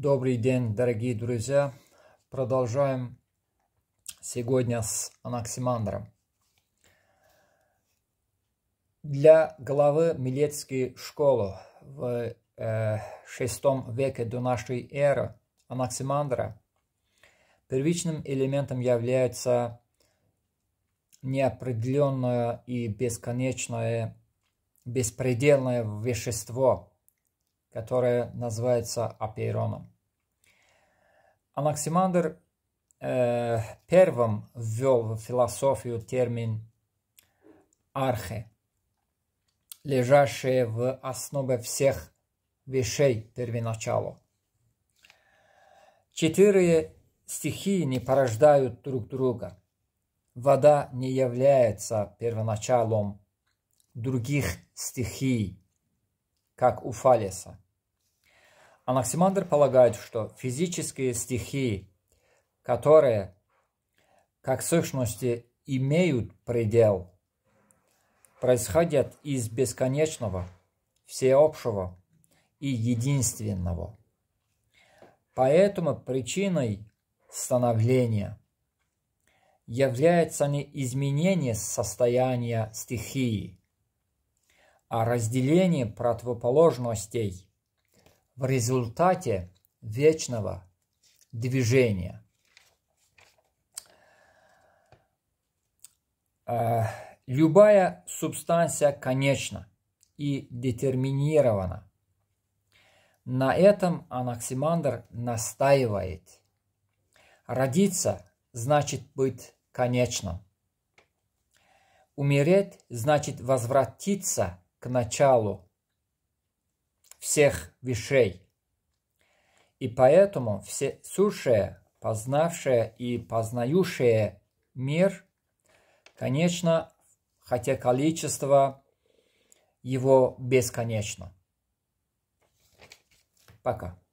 Добрый день, дорогие друзья! Продолжаем сегодня с Анаксимандром. Для главы Милецкой школы в VI э, веке до нашей эры Анаксимандра первичным элементом является неопределенное и бесконечное, беспредельное вещество – которое называется Апейроном. Анаксимандр э, первым ввел в философию термин «архе», лежащее в основе всех вещей первоначало. Четыре стихии не порождают друг друга. Вода не является первоначалом других стихий, как у Фалеса. Анаксимандр полагает, что физические стихии, которые, как сущности, имеют предел, происходят из бесконечного, всеобщего и единственного. Поэтому причиной становления является не изменение состояния стихии, о разделении противоположностей в результате вечного движения. Э, любая субстанция конечна и детерминирована. На этом Анаксимандр настаивает. Родиться значит быть конечным. Умереть значит возвратиться к началу всех вещей. И поэтому все сущее, познавшее и познающее мир, конечно, хотя количество его бесконечно. Пока.